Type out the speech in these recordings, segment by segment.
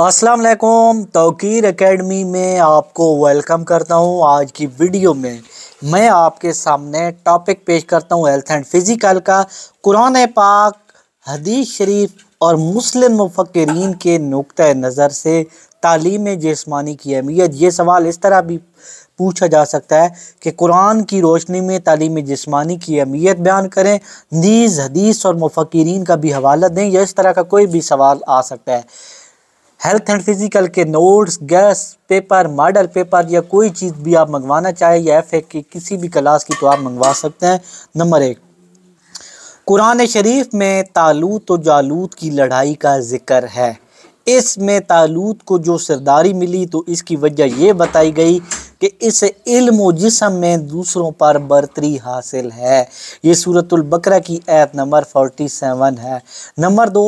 अस्सलाम वालेकुम तौकीर एकेडमी में आपको वेलकम करता हूं आज की वीडियो में मैं आपके सामने टॉपिक पेश करता हूं हेल्थ एंड फिज़िकल का कुरान पाक हदीस शरीफ और मुस्लिम मुफक्रीन के नुक़ नज़र से तालीम जिसमानी की अहमियत ये सवाल इस तरह भी पूछा जा सकता है कि कुरान की रोशनी में तालीम जिसमानी की अहमियत बयान करें नीज़ हदीस और मुफक्रीन का भी हवाला दें या इस तरह का कोई भी सवाल आ सकता है हेल्थ एंड फिजिकल के notes guess paper model paper या कोई चीज़ भी आप मंगवाना चाहें या एफ की किसी भी क्लास की तो आप मंगवा सकते हैं नंबर एक कुरान शरीफ में तालूत और जालूत की लड़ाई का जिक्र है इसमें तालूत को जो सरदारी मिली तो इसकी वजह यह बताई गई कि इस इल्म जिसम में दूसरों पर बरतरी हासिल है ये सूरतुल्बकरा की ऐत नंबर फोर्टी सेवन है नंबर दो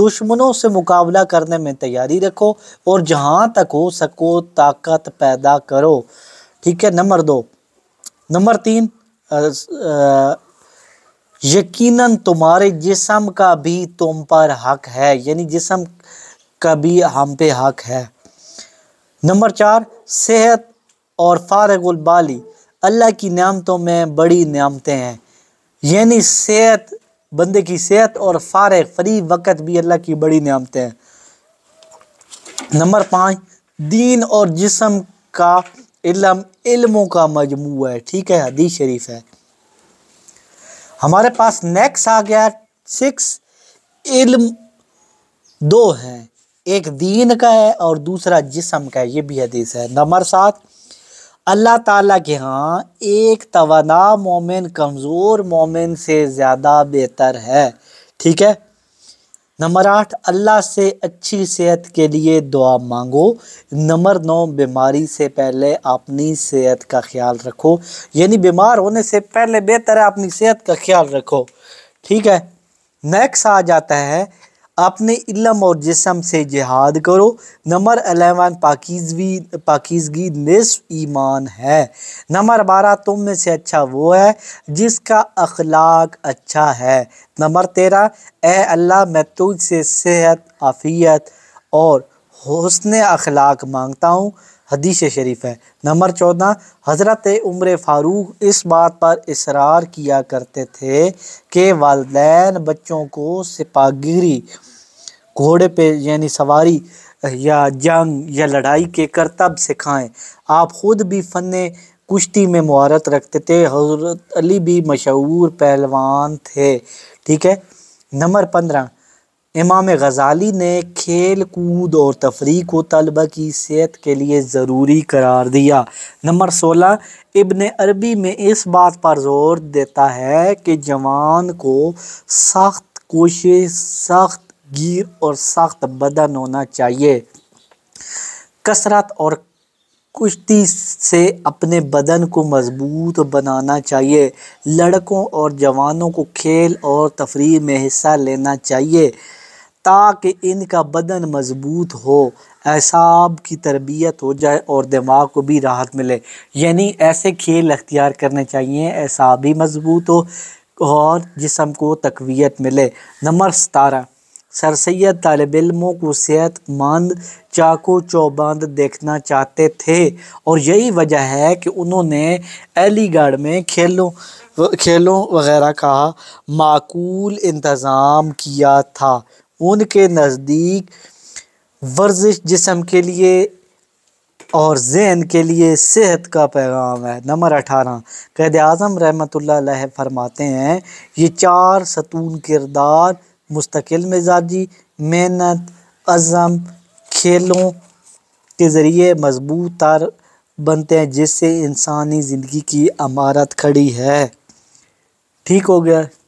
दुश्मनों से मुकाबला करने में तैयारी रखो और जहाँ तक हो सको ताकत पैदा करो ठीक है नंबर दो नंबर तीन यकीनन तुम्हारे जिसम का भी तुम पर हक है यानी जिसम का भी हम पे हक है नंबर चार सेहत और फ़ारगुलबाली अल्लाह की नियामतों में बड़ी नियामतें हैं यानी सेहत बंदे की सेहत और फ़ारग फ्री वक़्त भी अल्लाह की बड़ी नियामतें हैं नंबर पाँच दीन और जिसम का इलम इल्मों का मजमू है ठीक है हदी शरीफ है हमारे पास नेक्स्ट आ गया सिक्स इल्म दो हैं एक दीन का है और दूसरा जिसम का है ये भी हदीस है नंबर सात अल्लाह ताला के यहाँ एक तोना मोमिन कमज़ोर मोमिन से ज़्यादा बेहतर है ठीक है नंबर आठ अल्लाह से अच्छी सेहत के लिए दुआ मांगो नंबर नौ बीमारी से पहले अपनी सेहत का ख्याल रखो यानी बीमार होने से पहले बेहतर है अपनी सेहत का ख्याल रखो ठीक है नेक्स्ट आ जाता है अपने इलम और जिसम से जिहाद करो नंबर अलेवन पाकिजी पाकिजगी नसफ ईमान है नंबर बारह तुम में से अच्छा वो है जिसका अखलाक अच्छा है नंबर तेरह ए अल्लाह मैं तुझसे सेहत आफियत और हसन अखलाक मांगता हूँ हदीस शरीफ है नंबर चौदह हज़रत उम्र फ़ारूक इस बात पर इसरार किया करते थे कि वालदेन बच्चों को सिपागिरी घोड़े पे यानी सवारी या जंग या लड़ाई के करतब सिखाएं आप ख़ुद भी फ़न कुश्ती में महारत रखते थे हज़रत अली भी मशहूर पहलवान थे ठीक है नंबर पंद्रह इमाम गज़ाली ने खेल कूद और तफरी को तलबा की सेहत के लिए ज़रूरी करार दिया नंबर सोलह इबन अरबी में इस बात पर जोर देता है कि जवान को सख्त कोशिश सख्त गिर और सख्त बदन होना चाहिए कसरत और कुश्ती से अपने बदन को मजबूत बनाना चाहिए लड़कों और जवानों को खेल और तफरी में हिस्सा लेना चाहिए ताकि इनका बदन मज़बूत हो एसाब की तरबियत हो जाए और दिमाग को भी राहत मिले यानी ऐसे खेल अख्तियार करने चाहिए ऐसा भी मज़बूत हो और जिसम को तकवीत मिले नंबर सतारह सर सैद तलब इलमों को सेहतमंद चाको चौबंद देखना चाहते थे और यही वजह है कि उन्होंने अलीगढ़ में खेलों खेलों वगैरह का माकूल इंतज़ाम किया था उनके नज़दीक वर्जिश जिसम के लिए और जहन के लिए सेहत का पैगाम है नंबर अठारह कैद अजम रहमत फरमाते हैं ये चार सतून किरदार मुस्तकिल मिजाजी मेहनत अज़म खेलों के ज़रिए मजबूत तार बनते हैं जिससे इंसानी ज़िंदगी की अमारत खड़ी है ठीक हो गया